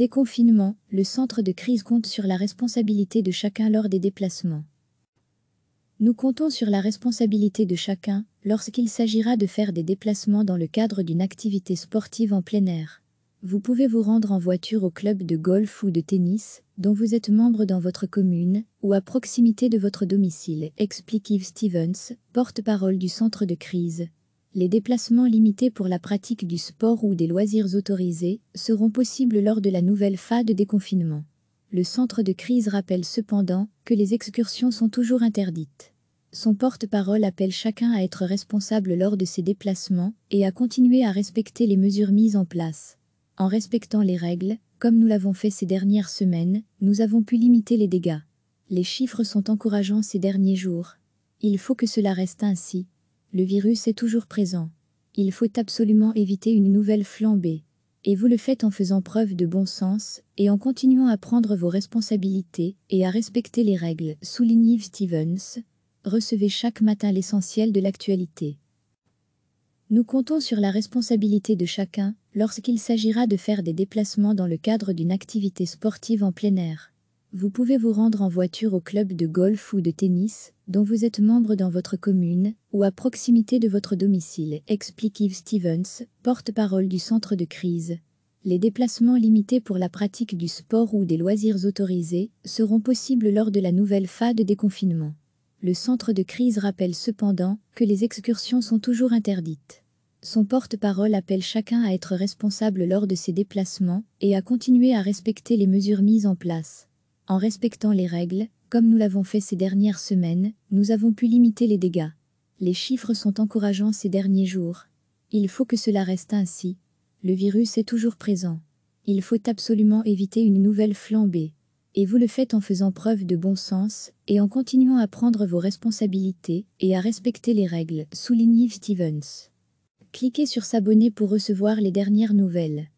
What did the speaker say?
déconfinement, le centre de crise compte sur la responsabilité de chacun lors des déplacements. Nous comptons sur la responsabilité de chacun lorsqu'il s'agira de faire des déplacements dans le cadre d'une activité sportive en plein air. Vous pouvez vous rendre en voiture au club de golf ou de tennis dont vous êtes membre dans votre commune ou à proximité de votre domicile, explique Yves Stevens, porte-parole du centre de crise, les déplacements limités pour la pratique du sport ou des loisirs autorisés seront possibles lors de la nouvelle phase de déconfinement. Le centre de crise rappelle cependant que les excursions sont toujours interdites. Son porte-parole appelle chacun à être responsable lors de ses déplacements et à continuer à respecter les mesures mises en place. En respectant les règles, comme nous l'avons fait ces dernières semaines, nous avons pu limiter les dégâts. Les chiffres sont encourageants ces derniers jours. Il faut que cela reste ainsi, le virus est toujours présent. Il faut absolument éviter une nouvelle flambée. Et vous le faites en faisant preuve de bon sens et en continuant à prendre vos responsabilités et à respecter les règles, souligne Yves Stevens. Recevez chaque matin l'essentiel de l'actualité. Nous comptons sur la responsabilité de chacun lorsqu'il s'agira de faire des déplacements dans le cadre d'une activité sportive en plein air vous pouvez vous rendre en voiture au club de golf ou de tennis dont vous êtes membre dans votre commune ou à proximité de votre domicile, explique Yves Stevens, porte-parole du centre de crise. Les déplacements limités pour la pratique du sport ou des loisirs autorisés seront possibles lors de la nouvelle phase de déconfinement. Le centre de crise rappelle cependant que les excursions sont toujours interdites. Son porte-parole appelle chacun à être responsable lors de ses déplacements et à continuer à respecter les mesures mises en place. En respectant les règles, comme nous l'avons fait ces dernières semaines, nous avons pu limiter les dégâts. Les chiffres sont encourageants ces derniers jours. Il faut que cela reste ainsi. Le virus est toujours présent. Il faut absolument éviter une nouvelle flambée. Et vous le faites en faisant preuve de bon sens et en continuant à prendre vos responsabilités et à respecter les règles, souligne Stevens. Cliquez sur s'abonner pour recevoir les dernières nouvelles.